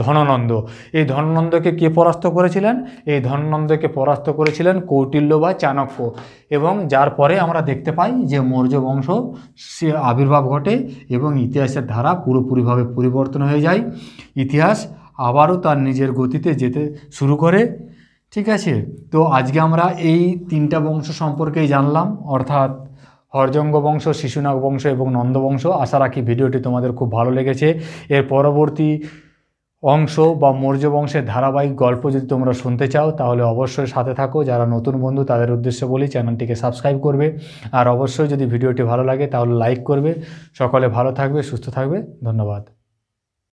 ধননন্দ এই ধননন্দকে কে পরাস্ত করেছিলেন এই ধননন্দকে পরাস্ত করেছিলেন কৌটিল্য বা চাণক্য এবং যার পরে আমরা দেখতে পাই যে মৌর্য বংশ সে আবির্ভাব ঘটে এবং ইতিহাসের ধারা পুরোপুরিভাবে পরিবর্তন হয়ে যায় ইতিহাস আবারও তার নিজের গতিতে যেতে শুরু করে ঠিক আছে তো আজকে আমরা এই তিনটা বংশ সম্পর্কেই জানলাম অর্থাৎ হরজঙ্গ বংশ শিশুনাগ বংশ এবং নন্দবংশ আশা রাখি ভিডিওটি তোমাদের খুব ভালো লেগেছে এর পরবর্তী অংশ বা মৌর্য বংশের ধারাবাহিক গল্প যদি তোমরা শুনতে চাও তাহলে অবশ্যই সাথে থাকো যারা নতুন বন্ধু তাদের উদ্দেশ্যে বলি চ্যানেলটিকে সাবস্ক্রাইব করবে আর অবশ্যই যদি ভিডিওটি ভালো লাগে তাহলে লাইক করবে সকলে ভালো থাকবে সুস্থ থাকবে ধন্যবাদ